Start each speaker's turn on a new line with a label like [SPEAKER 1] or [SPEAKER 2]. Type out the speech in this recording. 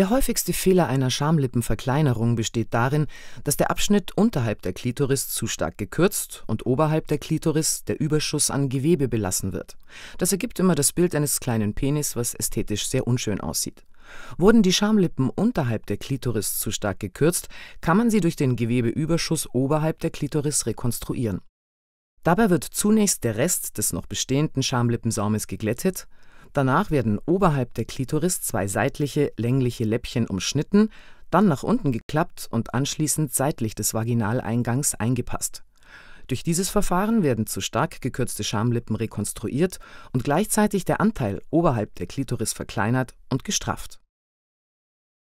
[SPEAKER 1] Der häufigste Fehler einer Schamlippenverkleinerung besteht darin, dass der Abschnitt unterhalb der Klitoris zu stark gekürzt und oberhalb der Klitoris der Überschuss an Gewebe belassen wird. Das ergibt immer das Bild eines kleinen Penis, was ästhetisch sehr unschön aussieht. Wurden die Schamlippen unterhalb der Klitoris zu stark gekürzt, kann man sie durch den Gewebeüberschuss oberhalb der Klitoris rekonstruieren. Dabei wird zunächst der Rest des noch bestehenden Schamlippensaumes geglättet Danach werden oberhalb der Klitoris zwei seitliche, längliche Läppchen umschnitten, dann nach unten geklappt und anschließend seitlich des Vaginaleingangs eingepasst. Durch dieses Verfahren werden zu stark gekürzte Schamlippen rekonstruiert und gleichzeitig der Anteil oberhalb der Klitoris verkleinert und gestrafft